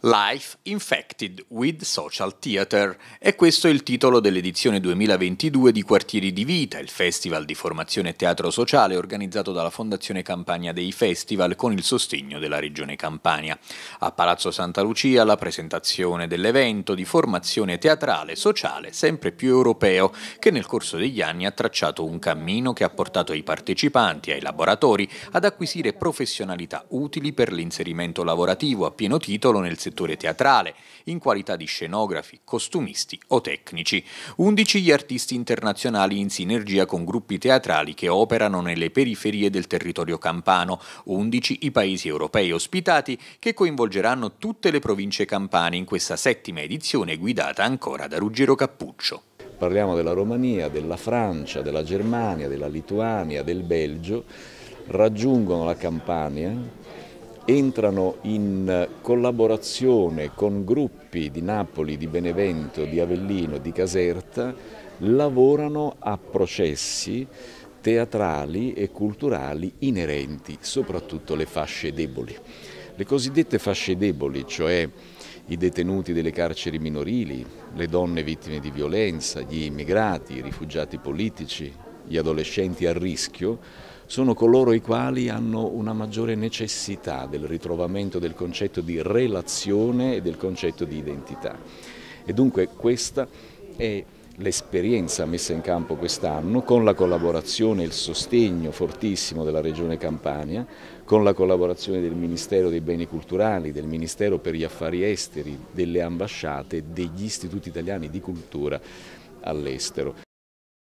Life Infected with Social Theater è questo il titolo dell'edizione 2022 di Quartieri di Vita, il festival di formazione teatro sociale organizzato dalla Fondazione Campania dei Festival con il sostegno della Regione Campania. A Palazzo Santa Lucia la presentazione dell'evento di formazione teatrale sociale sempre più europeo che nel corso degli anni ha tracciato un cammino che ha portato i partecipanti ai laboratori ad acquisire professionalità utili per l'inserimento lavorativo a pieno titolo nel settore settore teatrale, in qualità di scenografi, costumisti o tecnici. 11 gli artisti internazionali in sinergia con gruppi teatrali che operano nelle periferie del territorio campano, 11 i paesi europei ospitati che coinvolgeranno tutte le province campane in questa settima edizione guidata ancora da Ruggero Cappuccio. Parliamo della Romania, della Francia, della Germania, della Lituania, del Belgio, raggiungono la Campania entrano in eh, collaborazione con gruppi di Napoli, di Benevento, di Avellino, di Caserta, lavorano a processi teatrali e culturali inerenti soprattutto alle fasce deboli. Le cosiddette fasce deboli, cioè i detenuti delle carceri minorili, le donne vittime di violenza, gli immigrati, i rifugiati politici, gli adolescenti a rischio, sono coloro i quali hanno una maggiore necessità del ritrovamento del concetto di relazione e del concetto di identità. E dunque questa è l'esperienza messa in campo quest'anno con la collaborazione e il sostegno fortissimo della Regione Campania, con la collaborazione del Ministero dei Beni Culturali, del Ministero per gli Affari Esteri, delle ambasciate, e degli istituti italiani di cultura all'estero.